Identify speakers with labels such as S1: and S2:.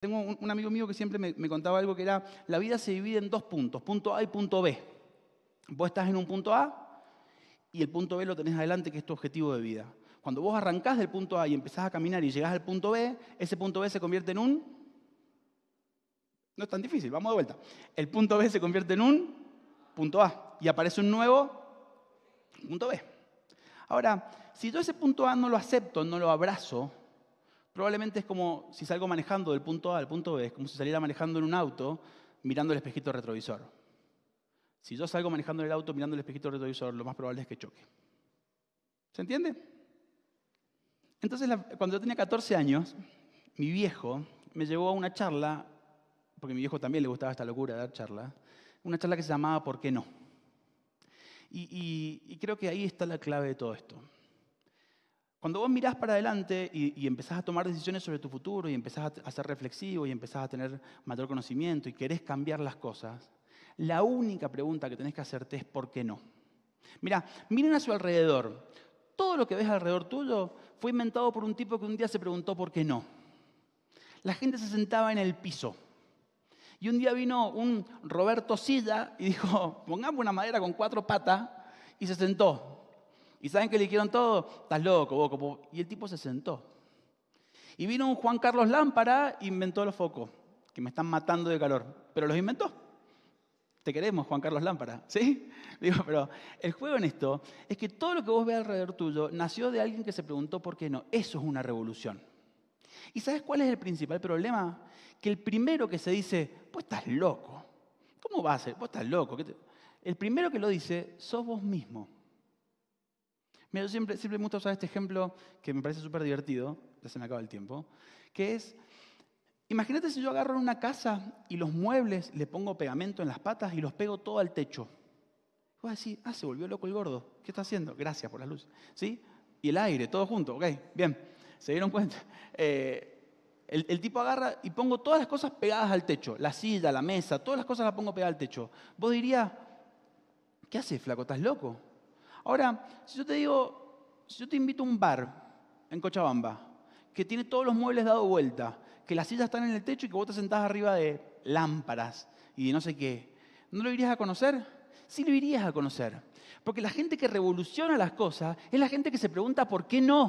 S1: Tengo un, amigo mío que siempre me, me, contaba algo que era, la vida se divide en dos puntos, punto A y punto B. Vos estás en un punto A y el punto B lo tenés adelante, que es tu objetivo de vida. Cuando vos arrancás del punto A y empezás a caminar y llegás al punto B, ese punto B se convierte en un... No es tan difícil, vamos de vuelta. El punto B se convierte en un punto A y aparece un nuevo punto B. Ahora, si yo ese punto A no lo acepto, no lo abrazo, Probablemente es como si salgo manejando del punto A al punto B, es como si saliera manejando en un auto mirando el espejito retrovisor. Si yo salgo manejando el auto mirando el espejito retrovisor, lo más probable es que choque. ¿Se entiende? Entonces, cuando yo tenía 14 años, mi viejo me llevó a una charla, porque a mi viejo también le gustaba esta locura de dar charla, una charla que se llamaba ¿Por qué no? y creo que ahí está la clave de todo esto. Cuando vos mirás para adelante y, empezás a tomar decisiones sobre tu futuro y empezás a, ser reflexivo y empezás a tener mayor conocimiento y querés cambiar las cosas, la única pregunta que tenés que hacerte es ¿por qué no? Mira, miren a su alrededor. Todo lo que ves alrededor tuyo fue inventado por un tipo que un día se preguntó ¿por qué no? La gente se sentaba en el piso. Y un día vino un Roberto Silla y dijo, pongamos una madera con cuatro patas y se sentó ¿Y saben que le dijeron todo? Estás loco, boco. Y el tipo se sentó. Y vino un Juan Carlos Lámpara, inventó los focos, que me están matando de calor, pero los inventó. Te queremos, Juan Carlos Lámpara, ¿sí? Digo, pero el juego en esto es que todo lo que vos ves alrededor tuyo nació de alguien que se preguntó por qué no. Eso es una revolución. ¿Y sabes cuál es el principal problema? Que el primero que se dice, vos estás loco. ¿Cómo va a ser? Vos estás loco. El primero que lo dice, sos vos mismo. Mira, yo siempre, me gusta usar este ejemplo que me parece súper divertido, ya se me acaba el tiempo, que es, imagínate si yo agarro una casa y los muebles, le pongo pegamento en las patas y los pego todo al techo. Y así a ah, se volvió loco el gordo, ¿qué está haciendo? Gracias por la luz, ¿sí? Y el aire, todo junto, ok, bien, se dieron cuenta. Eh, el, el, tipo agarra y pongo todas las cosas pegadas al techo, la silla, la mesa, todas las cosas las pongo pegadas al techo. Vos dirías, ¿qué haces, flaco? ¿Estás loco? Ahora, si yo te digo, si yo te invito a un bar en Cochabamba, que tiene todos los muebles dado vuelta, que las sillas están en el techo y que vos te sentás arriba de lámparas y de no sé qué, ¿no lo irías a conocer? Sí lo irías a conocer. Porque la gente que revoluciona las cosas es la gente que se pregunta por qué no.